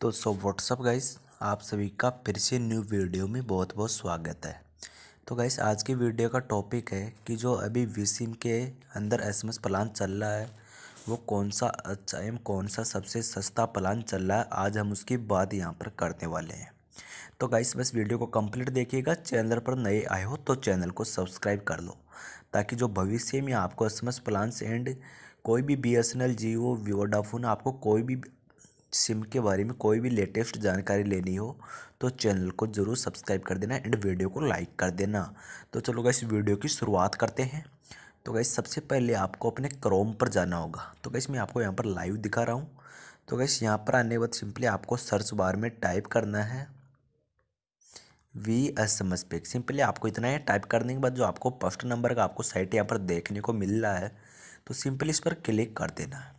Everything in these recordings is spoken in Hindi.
तो सो व्हाट्सअप गाइस आप सभी का फिर से न्यू वीडियो में बहुत बहुत स्वागत है तो गाइस आज की वीडियो का टॉपिक है कि जो अभी वी के अंदर एस प्लान चल रहा है वो कौन सा अच्छा एम कौन सा सबसे सस्ता प्लान चल रहा है आज हम उसकी बात यहाँ पर करने वाले हैं तो गाइस बस वीडियो को कंप्लीट देखिएगा चैनल पर नए आए हो तो चैनल को सब्सक्राइब कर लो ताकि जो भविष्य में आपको एस एम प्लान्स एंड कोई भी B S N L Jio Vodafone आपको कोई भी सिम के बारे में कोई भी लेटेस्ट जानकारी लेनी हो तो चैनल को ज़रूर सब्सक्राइब कर देना एंड वीडियो को लाइक कर देना तो चलो गैस वीडियो की शुरुआत करते हैं तो गैस सबसे पहले आपको अपने क्रोम पर जाना होगा तो गैस मैं आपको यहाँ पर लाइव दिखा रहा हूँ तो गैस यहाँ पर आने के बाद सिंपली आपको सर्च बार में टाइप करना है Vi S M S pack simply आपको इतना है टाइप करने के बाद जो आपको फर्स्ट नंबर का आपको साइट यहाँ पर देखने को मिल रहा है तो सिंपली इस पर क्लिक कर देना है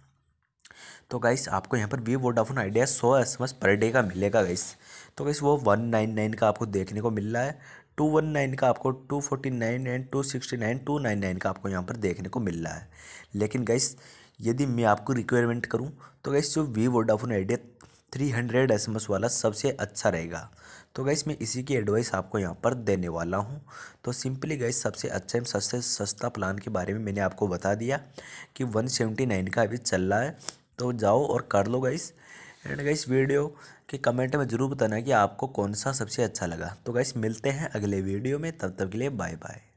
तो गाइस आपको यहाँ पर वी वोडाफोन आइडिया सौ S M S per day का मिलेगा गाइस तो गाइस वो वन नाइन नाइन का आपको देखने को मिल रहा है टू वन नाइन का आपको two forty nine and two sixty nine two nine nine का आपको यहाँ पर देखने को मिल रहा है लेकिन गाइस यदि मैं आपको रिक्वायरमेंट करूँ तो गाइस जो Vi Vodafone Idea three hundred S M S वाला सबसे अच्छा रहेगा तो गाइस मैं इसी की एडवाइस आपको यहाँ पर देने वाला हूँ तो सिंपली गाइस सबसे अच्छे एंड सस्ते सस्ता प्लान के बारे में मैंने आपको बता दिया कि वन सेवेंटी नाइन का अभी चल रहा है तो जाओ और कर लो गाइस एंड गाइस वीडियो के कमेंट में ज़रूर बताना कि आपको कौन सा सबसे अच्छा लगा तो गाइस मिलते हैं अगले वीडियो में तब तक के लिए बाय बाय